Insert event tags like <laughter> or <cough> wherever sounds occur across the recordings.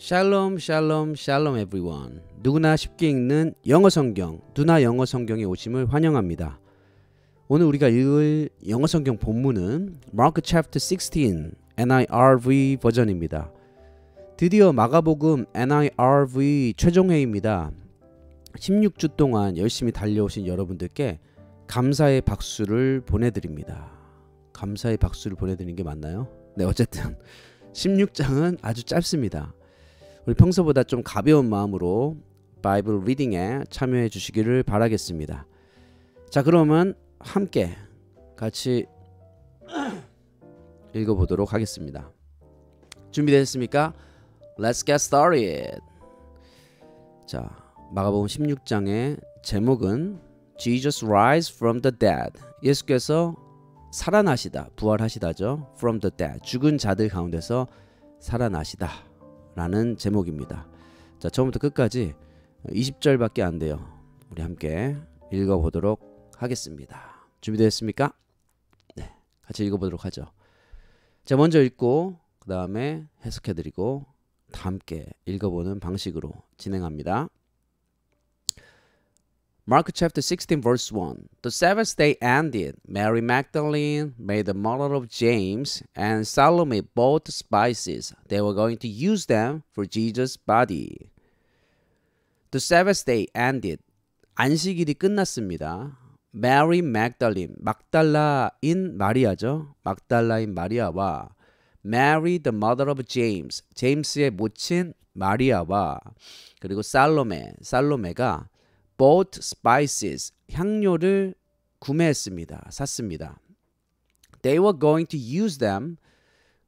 샬롬 샬롬 샬롬 에브리원 누구나 쉽게 읽는 영어 성경 누나 영어 성경에 오심을 환영합니다. 오늘 우리가 읽을 영어 성경 본문은 마크 챕터 16 NIRV 버전입니다. 드디어 마가복음 NIRV 최종회입니다. 16주 동안 열심히 달려오신 여러분들께 감사의 박수를 보내드립니다. 감사의 박수를 보내드리는 게 맞나요? 네, 어쨌든 16장은 아주 짧습니다. 우리 평소보다 좀 가벼운 마음으로 바이블 리딩에 참여해 주시기를 바라겠습니다. 자, 그러면 함께 같이 <clears throat> 읽어 보도록 하겠습니다. 준비되셨습니까? Let's get started. 자, 마가복음 16장의 제목은 Jesus rise from the dead. 예수께서 살아나시다, 부활하시다죠. From the dead. 죽은 자들 가운데서 살아나시다. 라는 제목입니다. 자, 처음부터 끝까지 20절밖에 안 돼요. 우리 함께 읽어보도록 하겠습니다. 준비되었습니까? 네, 같이 읽어보도록 하죠. 자, 먼저 읽고 그 다음에 해석해드리고 다 함께 읽어보는 방식으로 진행합니다. Mark chapter 16 verse 1. The Sabbath day ended. Mary Magdalene, Mary the mother of James, and Salome bought spices. They were going to use them for Jesus' body. The Sabbath day ended. 안식일이 끝났습니다. Mary Magdalene, 막달라인 마리아죠. 막달라인 마리아와 Mary the mother of James, 제임스의 모친 마리아와 그리고 살로메, 살로메가 bought spices 향료를 구매했습니다. 샀습니다. They were going to use them.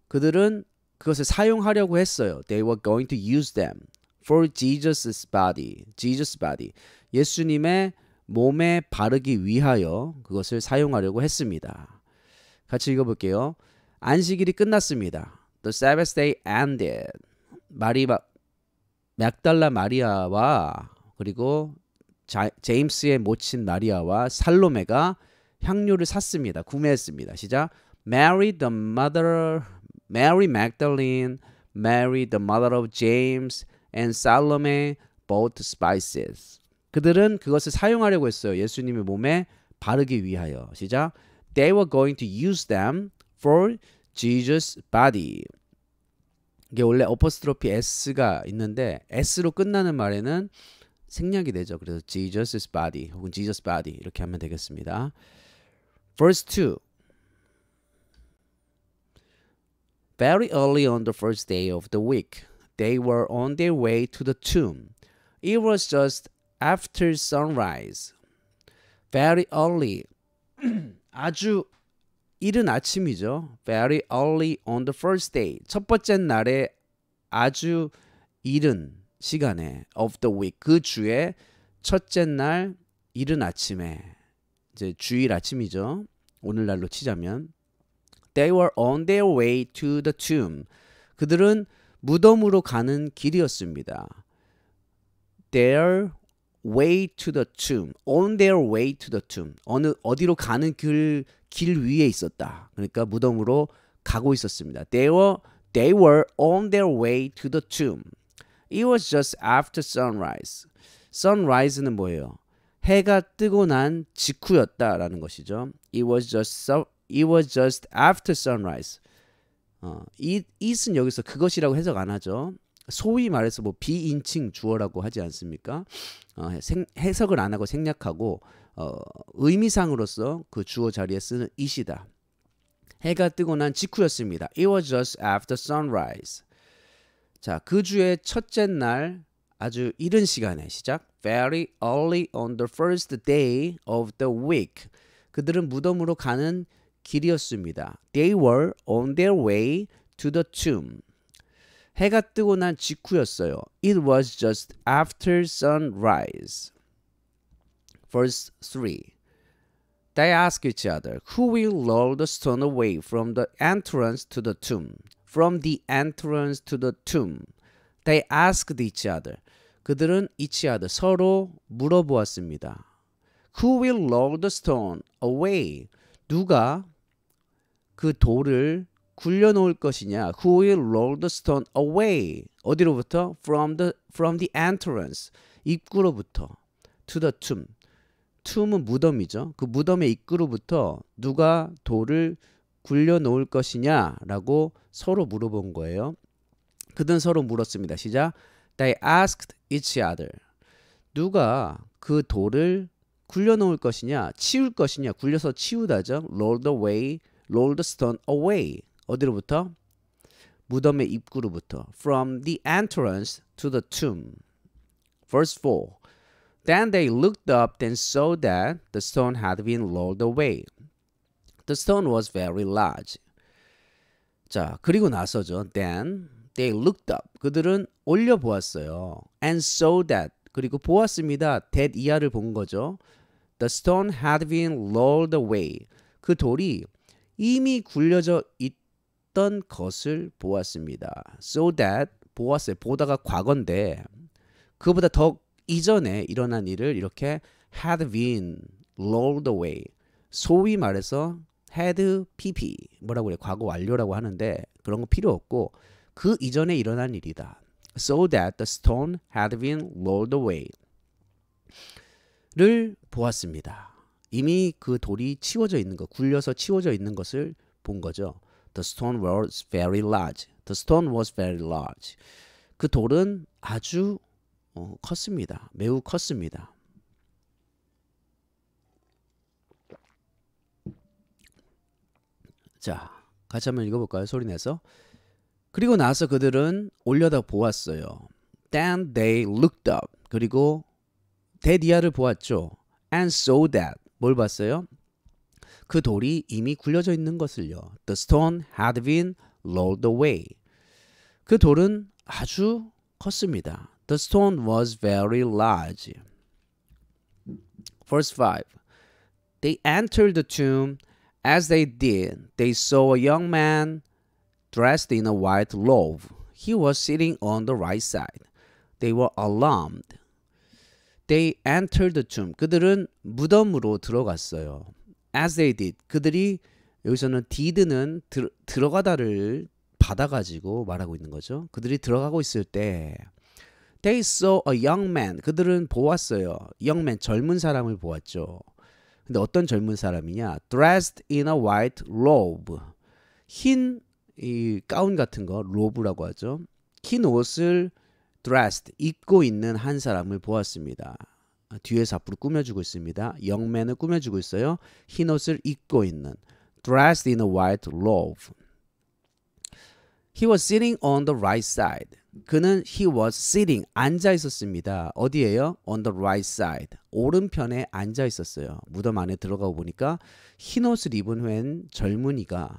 그들은 그것을 사용하려고 했어요. They were going to use them for Jesus' body. Jesus' body. 예수님의 몸에 바르기 위하여 그것을 사용하려고 했습니다. 같이 읽어볼게요. 안식일이 끝났습니다. The Sabbath day ended. 마리 막달라 마리아와 그리고 자, 제임스의 모친 마리아와 살로메가 향유를 샀습니다. 구매했습니다. 시작. Mary the mother, Mary Magdalene, Mary the mother of James and Salome bought spices. 그들은 그것을 사용하려고 했어요. 예수님의 몸에 바르기 위하여. 시작. They were going to use them for Jesus' body. 이게 원래 어퍼스트로피 S가 있는데 S로 끝나는 말에는 생략이 되죠. 그래서 Jesus' body 혹은 Jesus' body 이렇게 하면 되겠습니다. First 2 Very early on the first day of the week, they were on their way to the tomb. It was just after sunrise. Very early. <clears throat> 아주 이른 아침이죠. Very early on the first day. 첫 번째 날에 아주 이른 시간에 of the week 그 주의 첫째 날 이른 아침에 이제 주일 아침이죠. 오늘날로 치자면 they were on their way to the tomb. 그들은 무덤으로 가는 길이었습니다. their way to the tomb. on their way to the tomb. 어느 어디로 가는 길, 길 위에 있었다. 그러니까 무덤으로 가고 있었습니다. they were they were on their way to the tomb. It was just after sunrise. sunrise는 뭐예요? 해가 뜨고 난 직후였다라는 것이죠. It was just so, it was just after sunrise. 어, it, it은 여기서 그것이라고 해석 안 하죠. 소위 말해서 뭐 비인칭 주어라고 하지 않습니까? 어, 생, 해석을 안 하고 생략하고 어, 의미상으로서 그 주어 자리에 쓰는 it이다. 해가 뜨고 난 직후였습니다. It was just after sunrise. 자, 그 주의 첫째 날 아주 이른 시간에 시작. Very early on the first day of the week. 그들은 무덤으로 가는 길이었습니다. They were on their way to the tomb. 해가 뜨고 난 직후였어요. It was just after sunrise. Verse 3. They asked each other, Who will roll the stone away from the entrance to the tomb? from the entrance to the tomb. They asked each other. 그들은 each other 서로 물어보았습니다. Who will roll the stone away? 누가 그 돌을 굴려놓을 것이냐? Who will roll the stone away? 어디로부터? From the from the entrance 입구로부터 to the tomb. 툼은 무덤이죠. 그 무덤의 입구로부터 누가 돌을 굴려 놓을 것이냐라고 서로 물어본 거예요. 그들은 서로 물었습니다. 시작. They asked each other. 누가 그 돌을 굴려 놓을 것이냐, 치울 것이냐, 굴려서 치우다죠. Rolled away, rolled stone away. 어디로부터? 무덤의 입구로부터. From the entrance to the tomb. Verse 4. Then they looked up and saw that the stone had been rolled away. The stone was very large. 자, 그리고 나서죠. Then they looked up. 그들은 올려 보았어요. And saw that. 그리고 보았습니다. that 이하를 본 거죠. The stone had been rolled away. 그 돌이 이미 굴려져 있던 것을 보았습니다. So that 보았어요. 보다가 과거인데 그보다 더 이전에 일어난 일을 이렇게 had been rolled away. 소위 말해서 had pp 뭐라고 그래 과거 완료라고 하는데 그런 거 필요 없고 그 이전에 일어난 일이다. So that the stone had been rolled away. 를 보았습니다. 이미 그 돌이 치워져 있는 것, 굴려서 치워져 있는 것을 본 거죠. The stone was very large. The stone was very large. 그 돌은 아주 어, 컸습니다. 매우 컸습니다. 자, 같이 한번 읽어볼까요? 소리내서. 그리고 나서 그들은 올려다 보았어요. Then they looked up. 그리고 데디아를 보았죠. And saw that. 뭘 봤어요? 그 돌이 이미 굴려져 있는 것을요. The stone had been rolled away. 그 돌은 아주 컸습니다. The stone was very large. Verse 5. They entered the tomb As they did, they saw a young man dressed in a white robe. He was sitting on the right side. They were alarmed. They entered the tomb. 그들은 무덤으로 들어갔어요. As they did. 그들이 여기서는 did는 들, 들어가다를 받아가지고 말하고 있는 거죠. 그들이 들어가고 있을 때 They saw a young man. 그들은 보았어요. young man, 젊은 사람을 보았죠. 근데 어떤 젊은 사람이냐? dressed in a white robe. 흰이 가운 같은 거 로브라고 하죠. 흰 옷을 dressed 입고 있는 한 사람을 보았습니다. 뒤에서 앞으로 꾸며주고 있습니다. 영맨을 꾸며주고 있어요. 흰 옷을 입고 있는 dressed in a white robe. He was sitting on the right side. 그는 he was sitting 앉아 있었습니다. 어디에요? on the right side 오른편에 앉아 있었어요. 무덤 안에 들어가 보니까 흰 옷을 입은 웬 젊은이가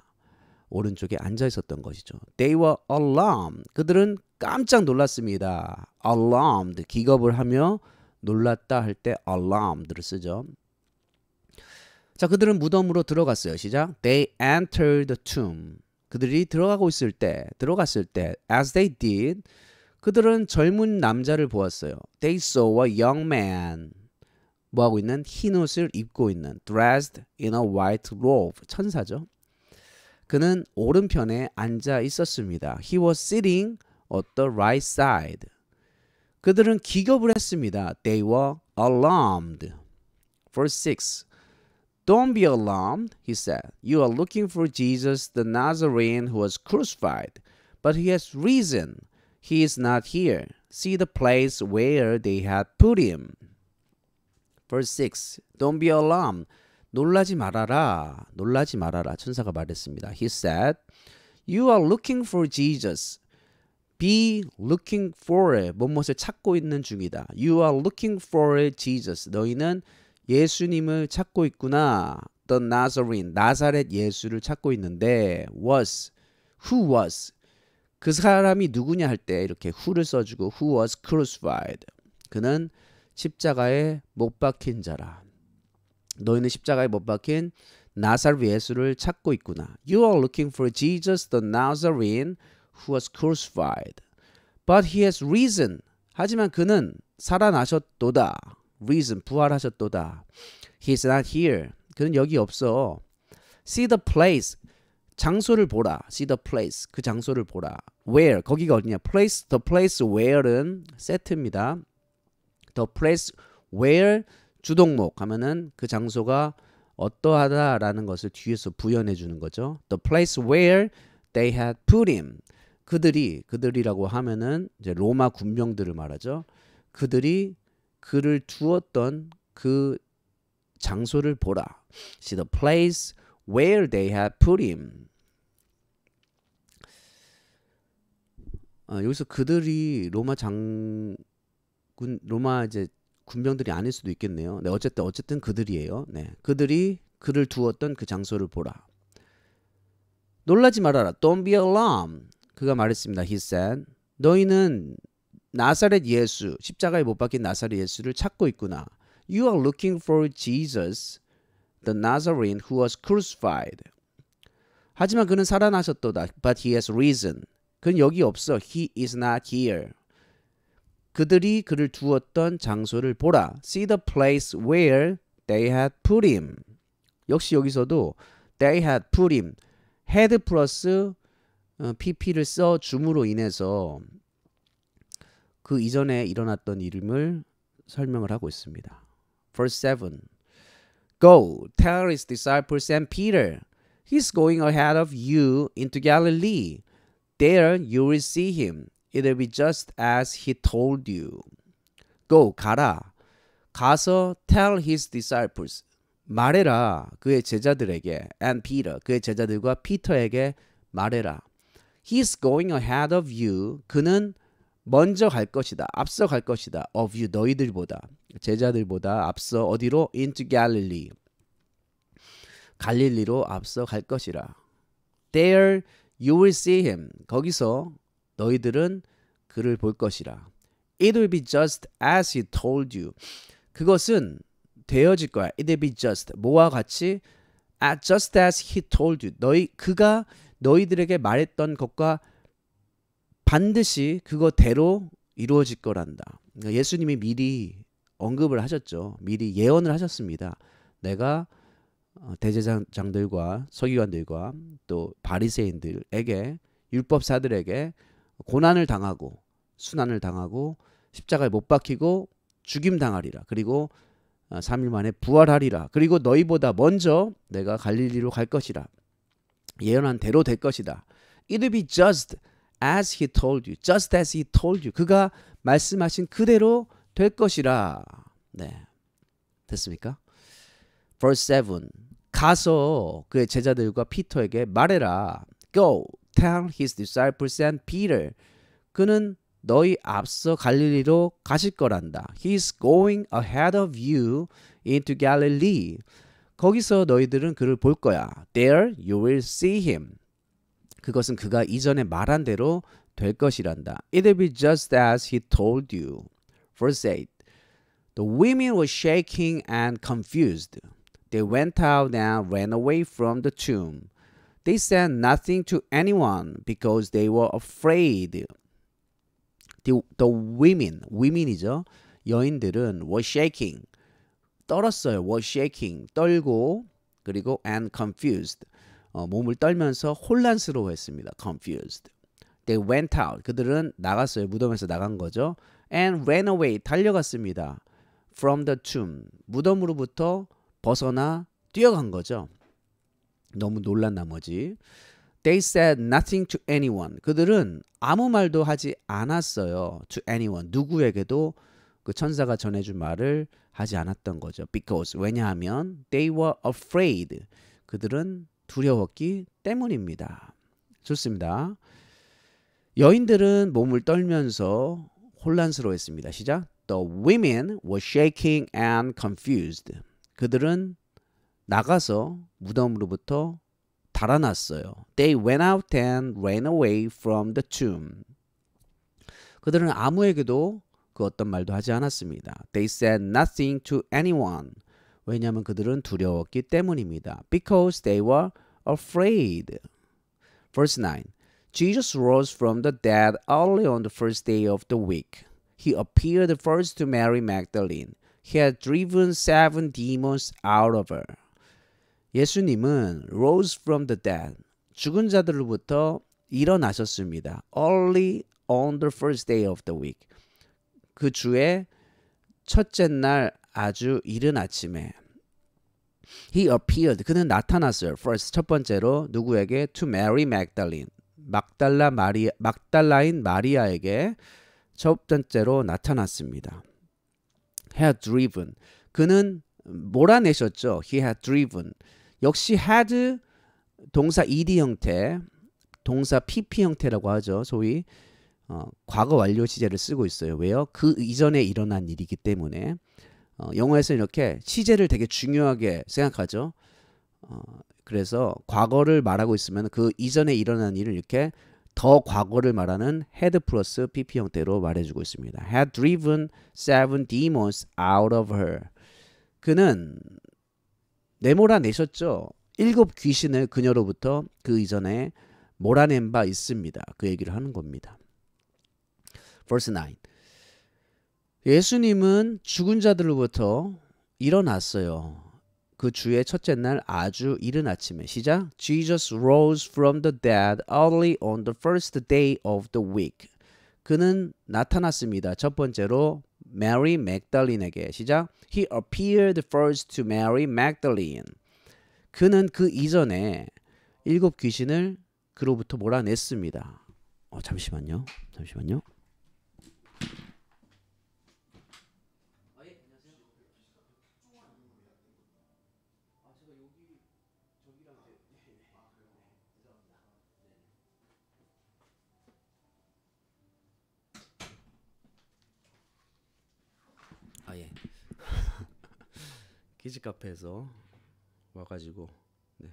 오른쪽에 앉아 있었던 것이죠. They were alarmed. 그들은 깜짝 놀랐습니다. alarmed 기겁을 하며 놀랐다 할 때 alarmed를 쓰죠. 자, 그들은 무덤으로 들어갔어요. 시작. They entered the tomb. 그들이 들어가고 있을 때, 들어갔을 때, as they did, 그들은 젊은 남자를 보았어요. They saw a young man. 뭐 하고 있는 흰 옷을 입고 있는 dressed in a white robe 천사죠. 그는 오른편에 앉아 있었습니다. He was sitting at the right side. 그들은 기겁을 했습니다. They were alarmed. Verse 6. Don't be alarmed, he said. You are looking for Jesus the Nazarene who was crucified, but he has risen. He is not here. See the place where they had put him. Verse 6. Don't be alarmed. 놀라지 말아라. 놀라지 말아라. 천사가 말했습니다. He said, You are looking for Jesus. be looking for it. 무엇을 찾고 있는 중이다. You are looking for a Jesus. 너희는 예수님을 찾고 있구나. The Nazarene, 나사렛 예수를 찾고 있는데 was, who was 그 사람이 누구냐 할 때 이렇게 who를 써주고 who was crucified 그는 십자가에 못 박힌 자라. 너희는 십자가에 못 박힌 나사렛 예수를 찾고 있구나. You are looking for Jesus the Nazarene who was crucified. But he has risen. 하지만 그는 살아나셨도다. risen 부활하셨도다. He is not here. 그는 여기 없어. See the place. 장소를 보라. See the place. 그 장소를 보라. Where 거기가 어디냐? Place the place where는 세트입니다. The place where 주동목 하면은 그 장소가 어떠하다라는 것을 뒤에서 부연해 주는 거죠. The place where they had put him. 그들이 그들이라고 하면은 이제 로마 군병들을 말하죠. 그들이 그를 두었던 그 장소를 보라. See the place where they had put him. 어, 여기서 그들이 로마 장군 로마 이제 군병들이 아닐 수도 있겠네요. 네, 어쨌든 어쨌든 그들이에요. 네, 그들이 그를 두었던 그 장소를 보라. 놀라지 말아라. Don't be alarmed. 그가 말했습니다. He said. 너희는 나사렛 예수, 십자가에 못 박힌 나사렛 예수를 찾고 있구나. You are looking for Jesus, the Nazarene who was crucified. 하지만 그는 살아나셨도다. But he has risen. 그는 여기 없어. He is not here. 그들이 그를 두었던 장소를 보라. See the place where they had put him. 역시 여기서도 they had put him. had 플러스 pp를 써 줌으로 인해서 그 이전에 일어났던 이름을 설명을 하고 있습니다. Verse 7. Go, tell his disciples and Peter, he's going ahead of you into Galilee. There you will see him. It'll be just as he told you. Go, 가라. 가서 tell his disciples. 말해라. 그의 제자들에게. And Peter. 그의 제자들과 피터에게 말해라. He's going ahead of you. 그는 먼저 갈 것이다. 앞서 갈 것이다. of you 너희들보다 제자들보다 앞서 어디로 into Galilee 갈릴리로 앞서 갈 것이라. There you will see him. 거기서 너희들은 그를 볼 것이라. It will be just as he told you. 그것은 되어질 거야. It will be just 뭐와 같이 just as he told you. 너희 그가 너희들에게 말했던 것과 반드시 그거대로 이루어질 거란다. 그러니까 예수님이 미리 언급을 하셨죠. 미리 예언을 하셨습니다. 내가 어, 대제장들과 서기관들과 또 바리새인들에게 율법사들에게 고난을 당하고 순환을 당하고 십자가에 못 박히고 죽임 당하리라. 그리고 3일 어, 만에 부활하리라. 그리고 너희보다 먼저 내가 갈릴리로 갈 것이라. 예언한 대로 될 것이다. It'll be just as he told you, just as he told you. 그가 말씀하신 그대로 될 것이라. 네. 됐습니까? verse 7. 가서 그의 제자들과 피터에게 말해라. Go tell his disciples and Peter. 그는 너희 앞서 갈릴리로 가실 거란다. He's going ahead of you into Galilee. 거기서 너희들은 그를 볼 거야. There you will see him. 그것은 그가 이전에 말한 대로 될 것이란다. It'll be just as he told you. Verse 8. The women were shaking and confused. They went out and ran away from the tomb. They said nothing to anyone because they were afraid. The, the women, women이죠. 여인들은 were shaking. 떨었어요. were shaking. 떨고 그리고 and confused. 어, 몸을 떨면서 혼란스러워했습니다. Confused. They went out. 그들은 나갔어요. 무덤에서 나간 거죠. And ran away. 달려갔습니다. From the tomb. 무덤으로부터 벗어나 뛰어간 거죠. 너무 놀란 나머지. They said nothing to anyone. 그들은 아무 말도 하지 않았어요. To anyone. 누구에게도 그 천사가 전해준 말을 하지 않았던 거죠. Because 왜냐하면 they were afraid. 그들은 두려웠기 때문입니다. 좋습니다. 여인들은 몸을 떨면서 혼란스러워했습니다. 시작. The women were shaking and confused. 그들은 나가서 무덤으로부터 달아났어요. They went out and ran away from the tomb. 그들은 아무에게도 그 어떤 말도 하지 않았습니다. They said nothing to anyone. 왜냐하면 그들은 두려웠기 때문입니다. Because they were afraid. Verse 9 Jesus rose from the dead early on the first day of the week. He appeared first to Mary Magdalene. He had driven seven demons out of her. 예수님은 rose from the dead, 죽은 자들로부터 일어나셨습니다. Early on the first day of the week. 그 주의 첫째 날 아주 이른 아침에 He appeared. 그는 나타났어요. First 첫 번째로 누구에게 to Mary Magdalene. 막달라 마리 아 막달라인 마리아에게 첫 번째로 나타났습니다. had driven. 그는 몰아내셨죠. He had driven. 역시 had 동사 ed 형태, 동사 pp 형태라고 하죠. 소위 어, 과거 완료 시제를 쓰고 있어요. 왜요? 그 이전에 일어난 일이기 때문에 어, 영화에서 이렇게 시제를 되게 중요하게 생각하죠. 어, 그래서 과거를 말하고 있으면 그 이전에 일어난 일을 이렇게 더 과거를 말하는 had 플러스 pp 형태로 말해주고 있습니다. had driven seven demons out of her. 그는 내몰아내셨죠. 일곱 귀신을 그녀로부터 그 이전에 몰아낸 바 있습니다. 그 얘기를 하는 겁니다. verse 9. 예수님은 죽은 자들로부터 일어났어요. 그 주의 첫째 날 아주 이른 아침에 시작 Jesus rose from the dead early on the first day of the week. 그는 나타났습니다. 첫 번째로 메리 맥달린에게 시작 He appeared first to Mary Magdalene. 그는 그 이전에 일곱 귀신을 그로부터 몰아냈습니다. 어, 잠시만요. 잠시만요. 키즈 카페에서 와가지고 네.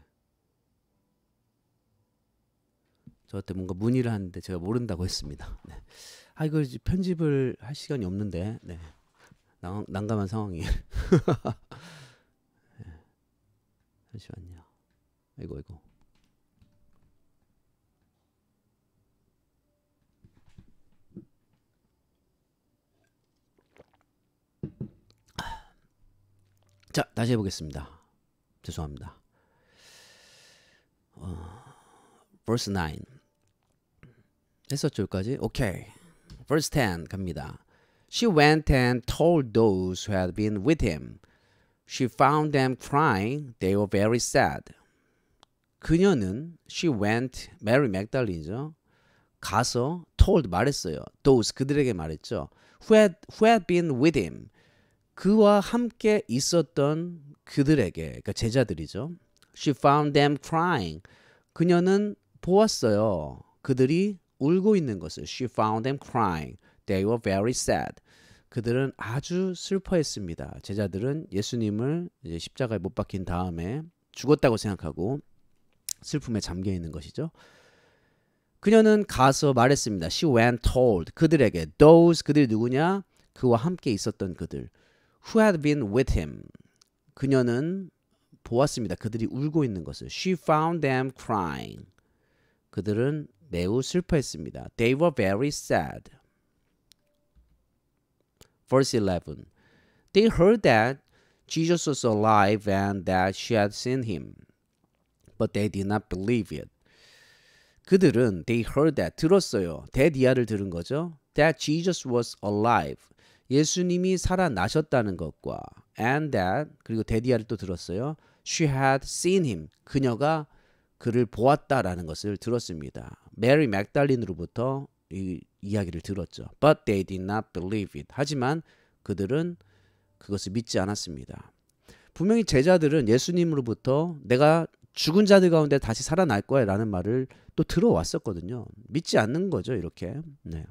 저한테 뭔가 문의를 하는데 제가 모른다고 했습니다. 네. 아 이거 편집을 할 시간이 없는데 네. 난, 난감한 상황이에요. <laughs> 네. 잠시만요. 이거 이거. 자, 다시 해보겠습니다. 죄송합니다. 어, verse 9 했었죠, 여기까지? 오케이. verse 10 갑니다. She went and told those who had been with him. She found them crying. They were very sad. 그녀는 she went 메리 맥달린이죠. 가서 told 말했어요. those 그들에게 말했죠. who had who had been with him 그와 함께 있었던 그들에게 그러니까 제자들이죠. She found them crying. 그녀는 보았어요. 그들이 울고 있는 것을. She found them crying. They were very sad. 그들은 아주 슬퍼했습니다. 제자들은 예수님을 십자가에 못 박힌 다음에 죽었다고 생각하고 슬픔에 잠겨 있는 것이죠. 그녀는 가서 말했습니다. She went told 그들에게 those 그들이 누구냐? 그와 함께 있었던 그들. who had been with him. 그녀는 보았습니다. 그들이 울고 있는 것을. She found them crying. 그들은 매우 슬퍼했습니다. They were very sad. Verse 11. They heard that Jesus was alive and that she had seen him. But they did not believe it. 그들은 they heard that 들었어요. t h a t 이하를 들은 거죠. That Jesus was alive. 예수님이 살아나셨다는 것과 and that 그리고 데디아를 또 들었어요. She had seen him. 그녀가 그를 보았다라는 것을 들었습니다. 메리 맥달린으로부터 이 이야기를 들었죠. But they did not believe it. 하지만 그들은 그것을 믿지 않았습니다. 분명히 제자들은 예수님으로부터 내가 죽은 자들 가운데 다시 살아날 거야 라는 말을 또 들어왔었거든요. 믿지 않는 거죠, 이렇게. 네.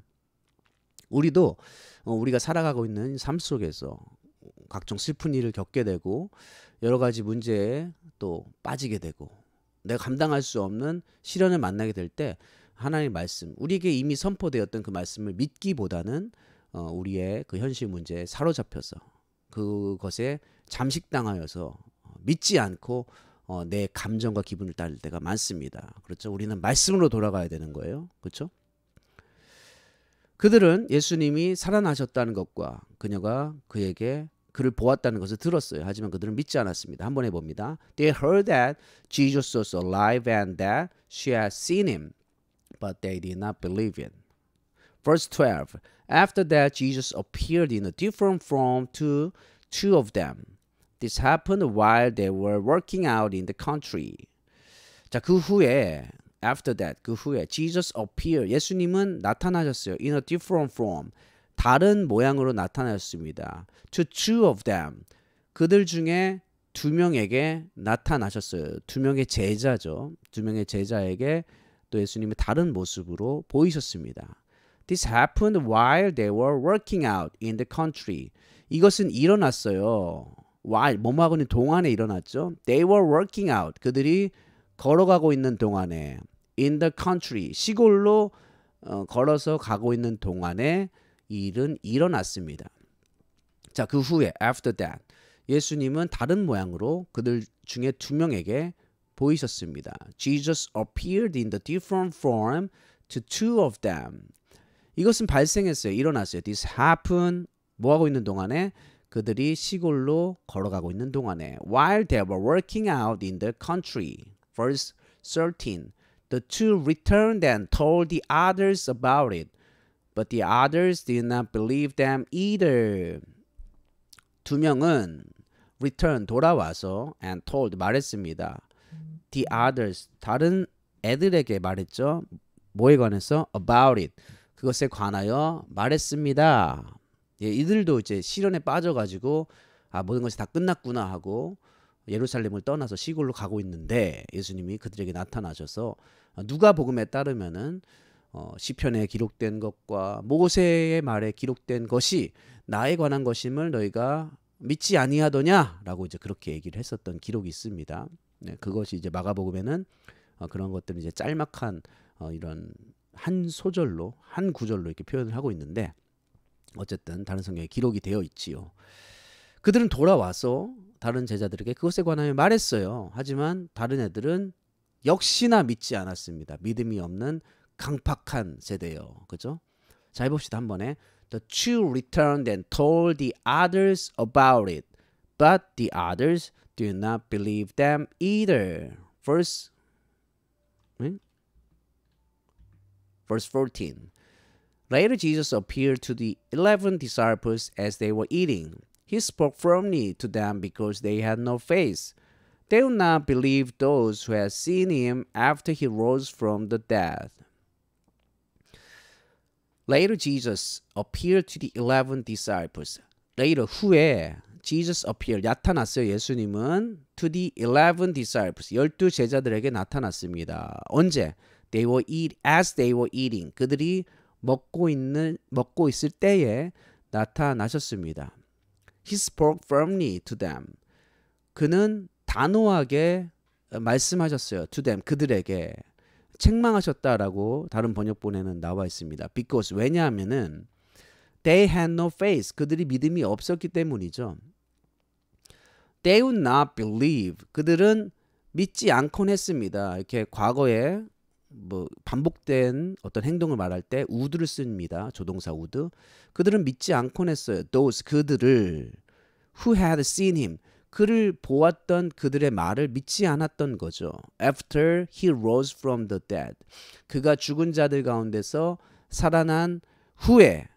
우리도 어, 우리가 살아가고 있는 삶 속에서 각종 슬픈 일을 겪게 되고 여러 가지 문제에 또 빠지게 되고 내가 감당할 수 없는 시련을 만나게 될 때 하나님의 말씀 우리에게 이미 선포되었던 그 말씀을 믿기보다는 어, 우리의 그 현실 문제에 사로잡혀서 그것에 잠식당하여서 믿지 않고 어, 내 감정과 기분을 따를 때가 많습니다. 그렇죠? 우리는 말씀으로 돌아가야 되는 거예요. 그렇죠? 그들은 예수님이 살아나셨다는 것과 그녀가 그에게 그를 보았다는 것을 들었어요. 하지만 그들은 믿지 않았습니다. 한번 해봅니다. They heard that Jesus was alive and that she had seen him, but they did not believe it. Verse 12 After that, Jesus appeared in a different form to two of them. This happened while they were working out in the country. 자, 그 후에 after that 그 후에 Jesus appear 예수님은 나타나셨어요. in a different form 다른 모양으로 나타나셨습니다. to two of them 그들 중에 두 명에게 나타나셨어요. 두 명의 제자죠. 두 명의 제자에게 또 예수님의 다른 모습으로 보이셨습니다. This happened while they were working out in the country. 이것은 일어났어요. while 뭐뭐하고는 동안에 일어났죠. They were working out. 그들이 걸어가고 있는 동안에 in the country 시골로 어, 걸어서 가고 있는 동안에 일은 일어났습니다. 자, 그 후에 after that 예수님은 다른 모양으로 그들 중에 두 명에게 보이셨습니다. Jesus appeared in the different form to two of them. 이것은 발생했어요. 일어났어요. This happened 뭐 하고 있는 동안에 그들이 시골로 걸어가고 있는 동안에 while they were working out in the country verse 13. The two returned and told the others about it, but the others did not believe them either. 두 명은 return 돌아와서 and told 말했습니다. The others 다른 애들에게 말했죠. 뭐에 관해서 about it 그것에 관하여 말했습니다. 예, 이들도 이제 실련에 빠져가지고 아 모든 것이 다 끝났구나 하고 예루살렘을 떠나서 시골로 가고 있는데 예수님이 그들에게 나타나셔서 어, 누가복음에 따르면은 어, 시편에 기록된 것과 모세의 말에 기록된 것이 나에 관한 것임을 너희가 믿지 아니하더냐라고 이제 그렇게 얘기를 했었던 기록이 있습니다. 네, 그것이 이제 마가복음에는 어, 그런 것들은 이제 짤막한 어, 이런 한 소절로 한 구절로 이렇게 표현을 하고 있는데 어쨌든 다른 성경에 기록이 되어 있지요. 그들은 돌아와서 다른 제자들에게 그것에 관하여 말했어요. 하지만 다른 애들은 역시나 믿지 않았습니다. 믿음이 없는 강팍한 세대예요. 그죠? 자, 해봅시다. 한 번에. The two returned and told the others about it. But the others do not believe them either. Verse, 응? Verse 14. Later, Jesus appeared to the eleven disciples as they were eating. He spoke firmly to them because they had no faith. They would not believe those who had seen him after he rose from the dead. Later Jesus appeared to the eleven disciples. Later 후에 Jesus appeared 나타났어요. 예수님은 to the eleven disciples 열두 제자들에게 나타났습니다. 언제? They were eat as they were eating. 그들이 먹고 있는 먹고 있을 때에 나타나셨습니다. He spoke firmly to them. 그는 단호하게 어, 말씀하셨어요. To them 그들에게 책망하셨다라고 다른 번역본에는 나와 있습니다. Because 왜냐하면은 they had no faith 그들이 믿음이 없었기 때문이죠. They would not believe 그들은 믿지 않곤 했습니다. 이렇게 과거에 뭐 반복된 어떤 행동을 말할 때 우드를 씁니다. 조동사 우드. 그들은 믿지 않곤 했어요. those 그들을 who had seen him 그를 보았던 그들의 말을 믿지 않았던 거죠. After he rose from the dead. 그가 죽은 자들 가운데서 살아난 후에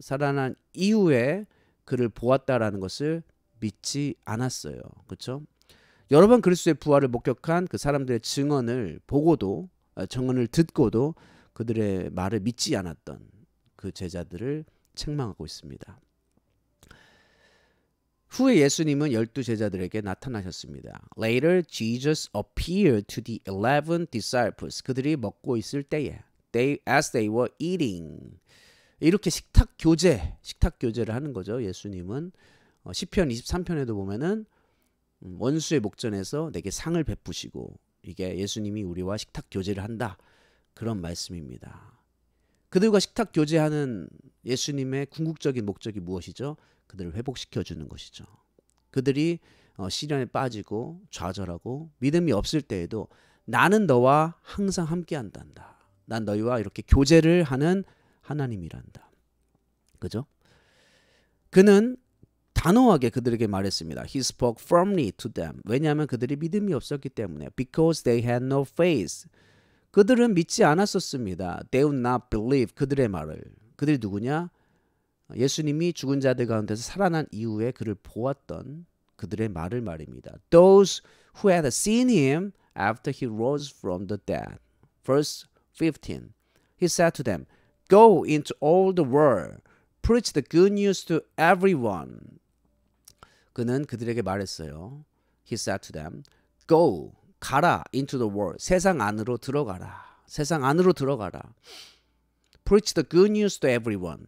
살아난 이후에 그를 보았다라는 것을 믿지 않았어요. 그렇죠? 여러 번 그리스도의 부활을 목격한 그 사람들의 증언을 보고도 어, 청언을 듣고도 그들의 말을 믿지 않았던 그 제자들을 책망하고 있습니다. 후에 예수님은 열두 제자들에게 나타나셨습니다. Later Jesus appeared to the eleven disciples. 그들이 먹고 있을 때에 they as they were eating 이렇게 식탁 교제, 식탁 교제를 하는 거죠. 예수님은 어, 시편 23편에도 보면은 음, 원수의 목전에서 내게 상을 베푸시고 이게 예수님이 우리와 식탁 교제를 한다. 그런 말씀입니다. 그들과 식탁 교제하는 예수님의 궁극적인 목적이 무엇이죠? 그들을 회복시켜 주는 것이죠. 그들이 어, 시련에 빠지고 좌절하고 믿음이 없을 때에도 나는 너와 항상 함께 한단다. 난 너희와 이렇게 교제를 하는 하나님이란다. 그죠? 그는 단호하게 그들에게 말했습니다. He spoke firmly to them. 왜냐하면 그들이 믿음이 없었기 때문에. Because they had no faith. 그들은 믿지 않았었습니다. They would not believe 그들의 말을. 그들이 누구냐? 예수님이 죽은 자들 가운데서 살아난 이후에 그를 보았던 그들의 말을 말입니다. Those who had seen him after he rose from the dead. Verse 15. He said to them, Go into all the world, preach the good news to everyone. 그는 그들에게 말했어요. He said to them, Go, 가라, into the world. 세상 안으로 들어가라. 세상 안으로 들어가라. Preach the good news to everyone.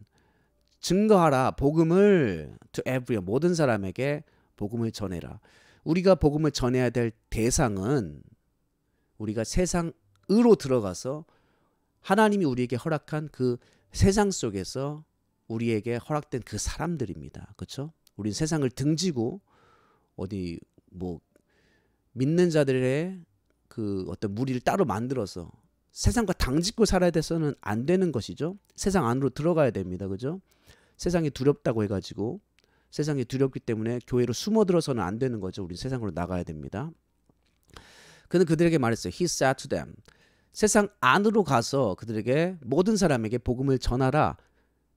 증거하라, 복음을 to everyone. 모든 사람에게 복음을 전해라. 우리가 복음을 전해야 될 대상은 우리가 세상으로 들어가서 하나님이 우리에게 허락한 그 세상 속에서 우리에게 허락된 그 사람들입니다. 그렇죠? 우린 세상을 등지고 어디 뭐 믿는 자들의 그 어떤 무리를 따로 만들어서 세상과 당짓고 살아야 돼서는 안 되는 것이죠. 세상 안으로 들어가야 됩니다. 그죠? 세상이 두렵다고 해가지고 세상이 두렵기 때문에 교회로 숨어들어서는 안 되는 거죠. 우리 세상으로 나가야 됩니다. 그는 그들에게 말했어요. He said to them. 세상 안으로 가서 그들에게 모든 사람에게 복음을 전하라.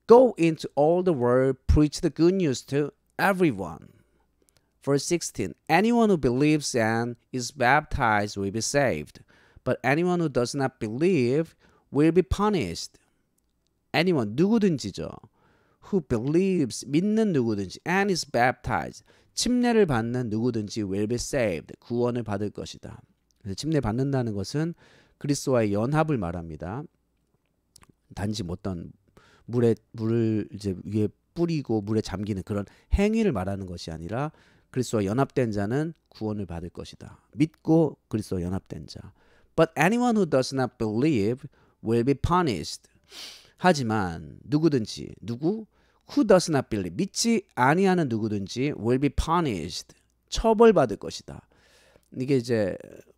Go into all the world, preach the good news to everyone. Verse 16 Anyone who believes and is baptized will be saved, but anyone who does not believe will be punished. Anyone, 누구든지죠. who believes, 믿는 누구든지 and is baptized, 침례를 받는 누구든지 will be saved, 구원을 받을 것이다. 침례 받는다는 것은 그리스와의 연합을 말합니다. 단지 어떤 물에 물을 이제 위에 뿌리고 물에 잠기는 그런 행위를 말하는 것이 아니라 그리스도와 연합된 자는 구원을 받을 것이다. 믿고 그리스도와 연합된 자. But anyone who does not believe will be punished. 하지만 누구든지 누구 who does not believe 믿지 아니하는 누구든지 will be punished. 처벌받을 것이다. 이게 이제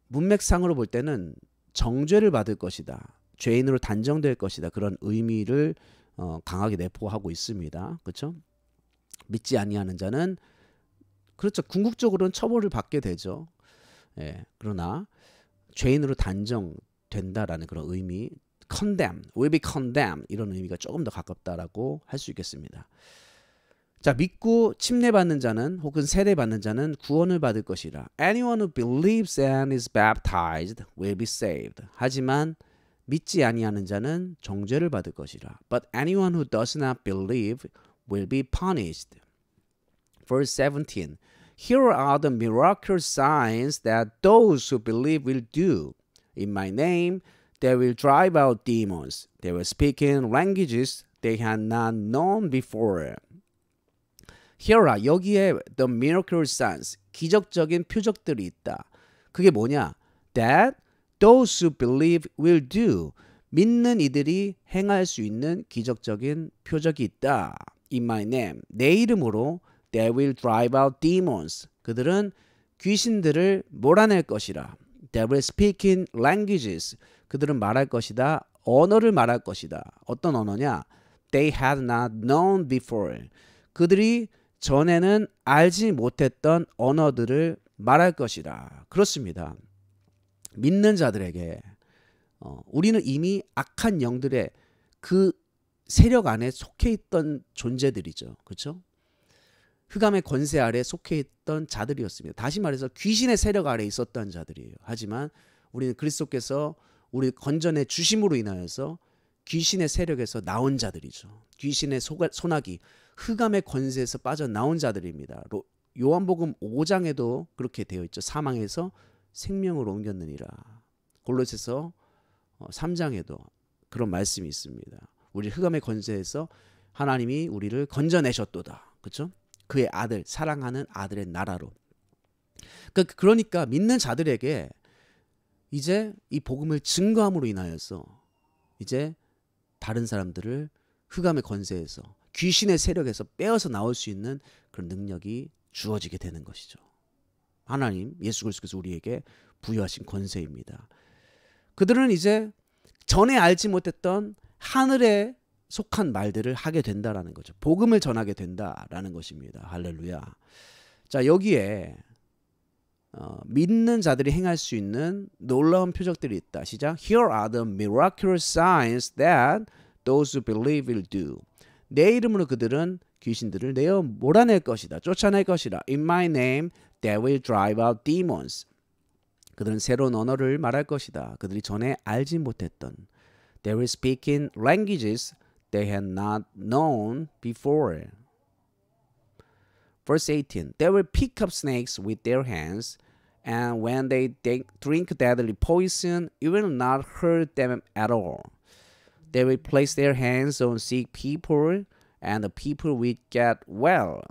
문맥상으로 볼 때는 정죄를 받을 것이다. 죄인으로 단정될 것이다. 그런 의미를 어, 강하게 내포하고 있습니다. 그렇죠? 믿지 아니하는 자는 그렇죠. 궁극적으로는 처벌을 받게 되죠. 예, 그러나 죄인으로 단정된다라는 그런 의미, condemn, will be condemn 이런 의미가 조금 더 가깝다라고 할 수 있겠습니다. 자, 믿고 침례받는 자는 혹은 세례받는 자는 구원을 받을 것이라. Anyone who believes and is baptized will be saved. 하지만 믿지 아니하는 자는 정죄를 받을 것이라. But anyone who does not believe will be punished. Verse 17. Here are the miraculous signs that those who believe will do. In my name, they will drive out demons. They will speak in languages they had not known before. Here are 여기에 the miraculous signs 기적적인 표적들이 있다. 그게 뭐냐? That those who believe will do. 믿는 이들이 행할 수 있는 기적적인 표적이 있다. In my name. 내 이름으로 they will drive out demons. 그들은 귀신들을 몰아낼 것이라. They will speak in languages. 그들은 말할 것이다. 언어를 말할 것이다. 어떤 언어냐? They had not known before. 그들이 전에는 알지 못했던 언어들을 말할 것이라. 그렇습니다. 믿는 자들에게 어, 우리는 이미 악한 영들의 그 세력 안에 속해 있던 존재들이죠. 그렇죠? 흑암의 권세 아래 속해 있던 자들이었습니다. 다시 말해서 귀신의 세력 아래 있었던 자들이에요. 하지만 우리는 그리스도께서 우리 건전의 주심으로 인하여서 귀신의 세력에서 나온 자들이죠. 귀신의 소가, 소나기, 흑암의 권세에서 빠져나온 자들입니다. 요한복음 5장에도 그렇게 되어 있죠. 사망에서 생명을 옮겼느니라. 골로새서 3장에도 어, 그런 말씀이 있습니다. 우리 흑암의 권세에서 하나님이 우리를 건져내셨도다. 그렇죠? 그의 아들, 사랑하는 아들의 나라로. 그, 그러니까 믿는 자들에게 이제 이 복음을 증거함으로 인하여서 이제 다른 사람들을 흑암의 권세에서 귀신의 세력에서 빼어서 나올 수 있는 그런 능력이 주어지게 되는 것이죠. 하나님 예수 그리스도께서 우리에게 부여하신 권세입니다. 그들은 이제 전에 알지 못했던 하늘에 속한 말들을 하게 된다라는 거죠. 복음을 전하게 된다라는 것입니다. 할렐루야. 자 여기에 어, 믿는 자들이 행할 수 있는 놀라운 표적들이 있다. 시작. Here are the miraculous signs that those who believe will do. 내 이름으로 그들은 귀신들을 내어 몰아낼 것이다. 쫓아낼 것이라. In my name That will drive out demons. 그들은 새로운 언어를 말할 것이다. 그들이 전에 알지 못했던. They will speak in languages they had not known before. Verse 18 They will pick up snakes with their hands, and when they drink deadly poison, it will not hurt them at all. They will place their hands on sick people, and the people will get well.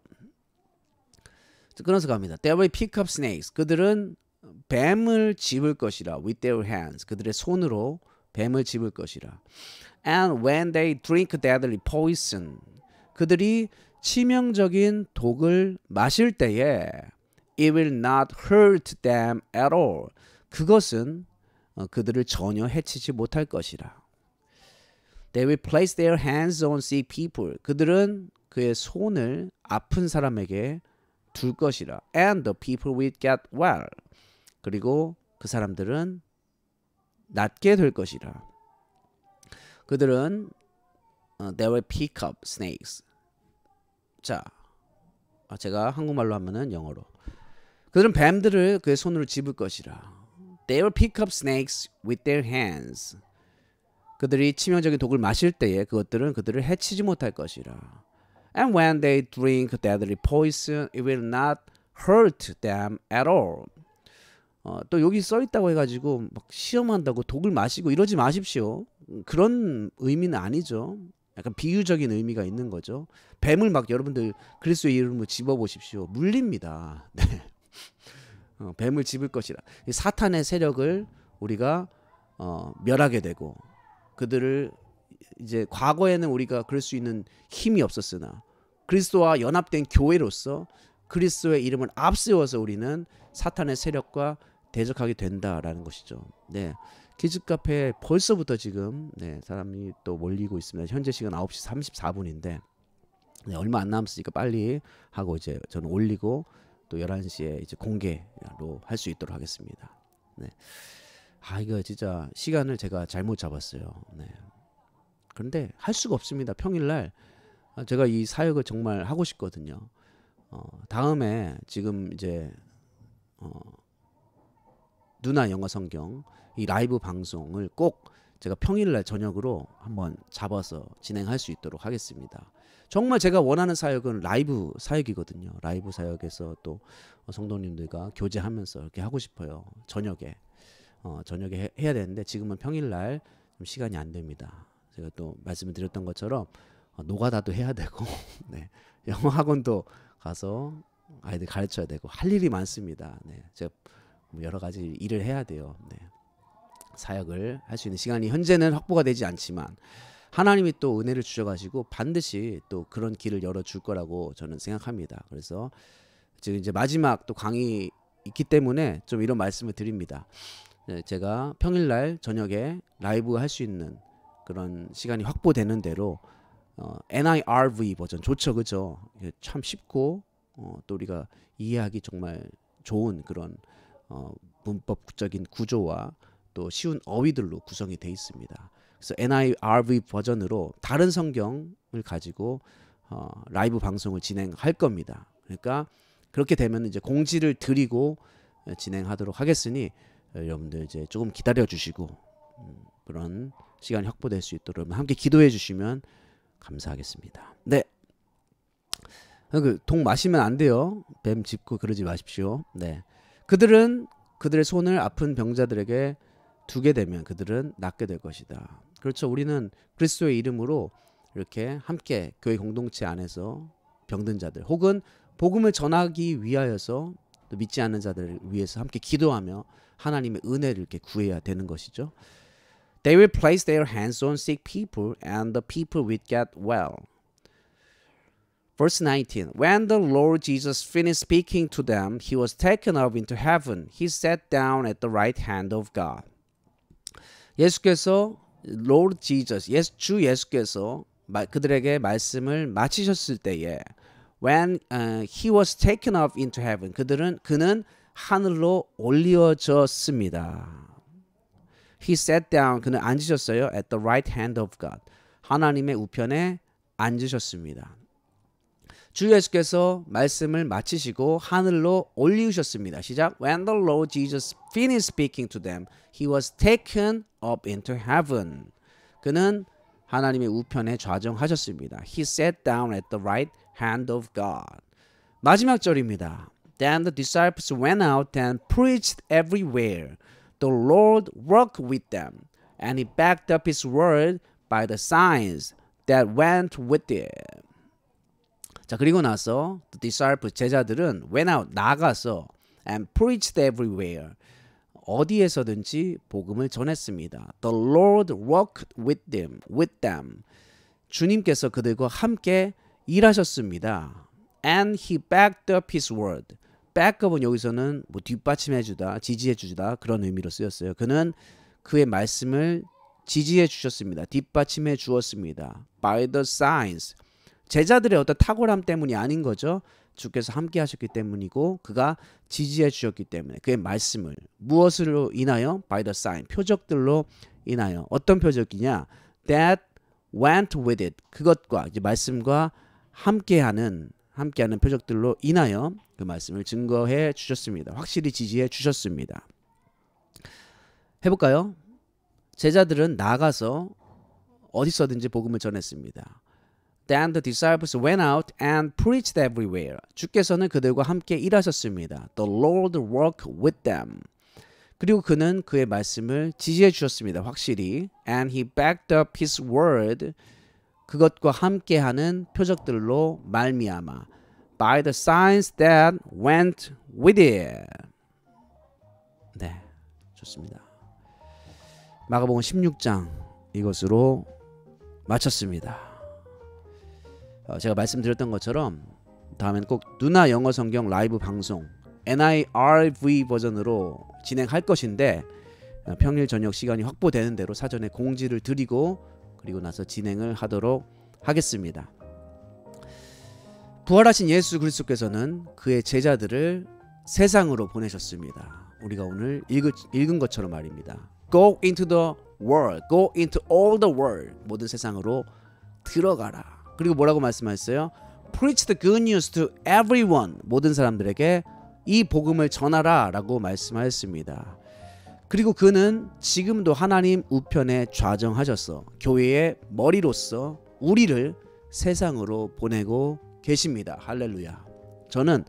끊어서 갑니다. They will pick up snakes. 그들은 뱀을 집을 것이라. With their hands. 그들의 손으로 뱀을 집을 것이라. And when they drink deadly poison. 그들이 치명적인 독을 마실 때에 it will not hurt them at all. 그것은 그들을 전혀 해치지 못할 것이라. They will place their hands on sick people. 그들은 그의 손을 아픈 사람에게 둘 것이라. And the people will get well. 그리고 그 사람들은 낫게 될 것이라. 그들은 uh, they will pick up snakes. 자, 제가 한국말로 하면은 영어로. 그들은 뱀들을 그의 손으로 집을 것이라. They will pick up snakes with their hands. 그들이 치명적인 독을 마실 때에 그것들은 그들을 해치지 못할 것이라. and when they drink deadly poison, it will not hurt them at all. 어, 또 여기 써 있다고 해가지고 막 시험한다고 독을 마시고 이러지 마십시오. 음, 그런 의미는 아니죠. 약간 비유적인 의미가 있는 거죠. 뱀을 막 여러분들 그리스도의 이름으로 집어보십시오. 물립니다. <laughs> 네. 어, 뱀을 집을 것이라. 사탄의 세력을 우리가 어, 멸하게 되고 그들을 이제 과거에는 우리가 그럴 수 있는 힘이 없었으나 그리스도와 연합된 교회로서 그리스도의 이름을 앞세워서 우리는 사탄의 세력과 대적하게 된다라는 것이죠. 네. 키즈 카페 벌써부터 지금 네, 사람이 또 몰리고 있습니다. 현재 시간 9시 34분인데 네, 얼마 안 남았으니까 빨리 하고 이제 저는 올리고 또 11시에 이제 공개로 할 수 있도록 하겠습니다. 네. 아 이거 진짜 시간을 제가 잘못 잡았어요. 네. 그런데 할 수가 없습니다. 평일날 아, 제가 이 사역을 정말 하고 싶거든요. 어, 다음에 지금 이제 어, 누나 영어 성경 이 라이브 방송을 꼭 제가 평일날 저녁으로 한번 잡아서 진행할 수 있도록 하겠습니다. 정말 제가 원하는 사역은 라이브 사역이거든요. 라이브 사역에서 또 성도님들과 교제하면서 이렇게 하고 싶어요. 저녁에 어, 저녁에 해, 해야 되는데 지금은 평일날 시간이 안 됩니다. 제가 또 말씀을 드렸던 것처럼 어, 노가다도 해야 되고 <laughs> 네. 영어 학원도 가서 아이들 가르쳐야 되고 할 일이 많습니다. 네. 제가 뭐 여러 가지 일을 해야 돼요. 네. 사역을 할 수 있는 시간이 현재는 확보가 되지 않지만 하나님이 또 은혜를 주셔가지고 반드시 또 그런 길을 열어줄 거라고 저는 생각합니다. 그래서 지금 이제 마지막 또 강의 있기 때문에 좀 이런 말씀을 드립니다. 네, 제가 평일날 저녁에 라이브 할 수 있는 그런 시간이 확보되는 대로 어, NIRV 버전 좋죠, 그죠? 참 쉽고 어, 또 우리가 이해하기 정말 좋은 그런 어, 문법적인 구조와 또 쉬운 어휘들로 구성이 돼 있습니다. 그래서 NIRV 버전으로 다른 성경을 가지고 어, 라이브 방송을 진행할 겁니다. 그러니까 그렇게 되면 이제 공지를 드리고 어, 진행하도록 하겠으니 어, 여러분들 이제 조금 기다려 주시고 음, 그런 시간 확보될 수 있도록 함께 기도해 주시면 감사하겠습니다. 네. 어, 그독 마시면 안 돼요. 뱀 짚고 그러지 마십시오. 네. 그들은 그들의 손을 아픈 병자들에게 두게 되면 그들은 낫게 될 것이다. 그렇죠. 우리는 그리스도의 이름으로 이렇게 함께 교회 공동체 안에서 병든 자들 혹은 복음을 전하기 위하여서 또 믿지 않는 자들을 위해서 함께 기도하며 하나님의 은혜를 이렇게 구해야 되는 것이죠. They will place their hands on sick people, and the people will get well. Verse 19 When the Lord Jesus finished speaking to them, he was taken up into heaven. He sat down at the right hand of God. 예수께서 Lord Jesus, 예수, 주 예수께서 그들에게 말씀을 마치셨을 때에 when uh, he was taken up into heaven 그들은 그는 하늘로 올려졌습니다. He sat down. 그는 앉으셨어요. At the right hand of God. 하나님의 우편에 앉으셨습니다. 주 예수께서 말씀을 마치시고 하늘로 올리우셨습니다. 시작. When the Lord Jesus finished speaking to them, he was taken up into heaven. 그는 하나님의 우편에 좌정하셨습니다. He sat down at the right hand of God. 마지막 절입니다. Then the disciples went out and preached everywhere. The Lord worked with them, and he backed up his word by the signs that went with it. 자, 그리고 나서 the disciples 제자들은 went out 나가서 and preached everywhere. 어디에서든지 복음을 전했습니다. The Lord walked with them. With them. 주님께서 그들과 함께 일하셨습니다. And he backed up his word. 백업은 여기서는 뭐 뒷받침해 주다, 지지해 주다 그런 의미로 쓰였어요. 그는 그의 말씀을 지지해 주셨습니다. 뒷받침해 주었습니다. By the signs. 제자들의 어떤 탁월함 때문이 아닌 거죠. 주께서 함께 하셨기 때문이고 그가 지지해 주셨기 때문에 그의 말씀을 무엇으로 인하여 by the sign 표적들로 인하여 어떤 표적이냐 that went with it 그것과 이제 말씀과 함께하는 함께하는 표적들로 인하여 그 말씀을 증거해 주셨습니다. 확실히 지지해 주셨습니다. 해볼까요? 제자들은 나가서 어디서든지 복음을 전했습니다. Then the disciples went out and preached everywhere. 주께서는 그들과 함께 일하셨습니다. The Lord worked with them. 그리고 그는 그의 말씀을 지지해 주셨습니다. 확실히. And he backed up his word. 그것과 함께하는 표적들로 말미암아. by the signs that went with it. 네, 좋습니다. 마가복음 16장 이것으로 마쳤습니다. 어, 제가 말씀드렸던 것처럼 다음엔 꼭 누나 영어 성경 라이브 방송 NIRV 버전으로 진행할 것인데 어, 평일 저녁 시간이 확보되는 대로 사전에 공지를 드리고 그리고 나서 진행을 하도록 하겠습니다. 부활하신 예수 그리스도께서는 그의 제자들을 세상으로 보내셨습니다. 우리가 오늘 읽은, 읽은 것처럼 말입니다. Go into the world, go into all the world, 모든 세상으로 들어가라. 그리고 뭐라고 말씀하셨어요? Preach the good news to everyone, 모든 사람들에게 이 복음을 전하라라고 말씀하였습니다. 그리고 그는 지금도 하나님 우편에 좌정하셔서 교회의 머리로서 우리를 세상으로 보내고 계십니다. 할렐루야. 저는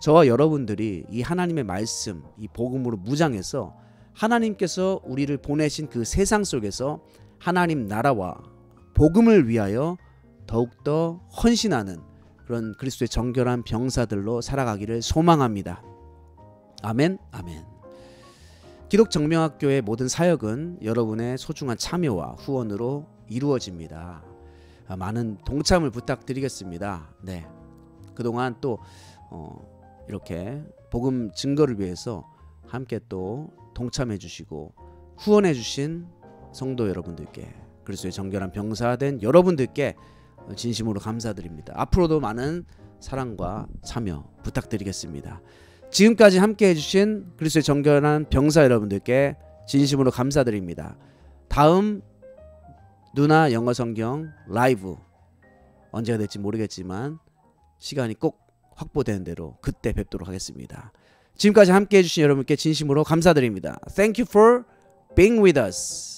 저와 여러분들이 이 하나님의 말씀, 이 복음으로 무장해서 하나님께서 우리를 보내신 그 세상 속에서 하나님 나라와 복음을 위하여 더욱더 헌신하는 그런 그리스도의 정결한 병사들로 살아가기를 소망합니다. 아멘, 아멘. 기독정명학교의 모든 사역은 여러분의 소중한 참여와 후원으로 이루어집니다. 어, 많은 동참을 부탁드리겠습니다. 네. 그동안 또 어, 이렇게 복음 증거를 위해서 함께 또 동참해 주시고 후원해 주신 성도 여러분들께 그리스도의 정결한 병사된 여러분들께 진심으로 감사드립니다. 앞으로도 많은 사랑과 참여 부탁드리겠습니다. 지금까지 함께 해주신 그리스도의 정결한 병사 여러분들께 진심으로 감사드립니다. 다음 누나 영어 성경 라이브 언제가 될지 모르겠지만 시간이 꼭확보되는 대로 그때 뵙도록 하겠습니다. 지금까지 함께 해주신 여러분께 진심으로 감사드립니다. Thank you for being with us.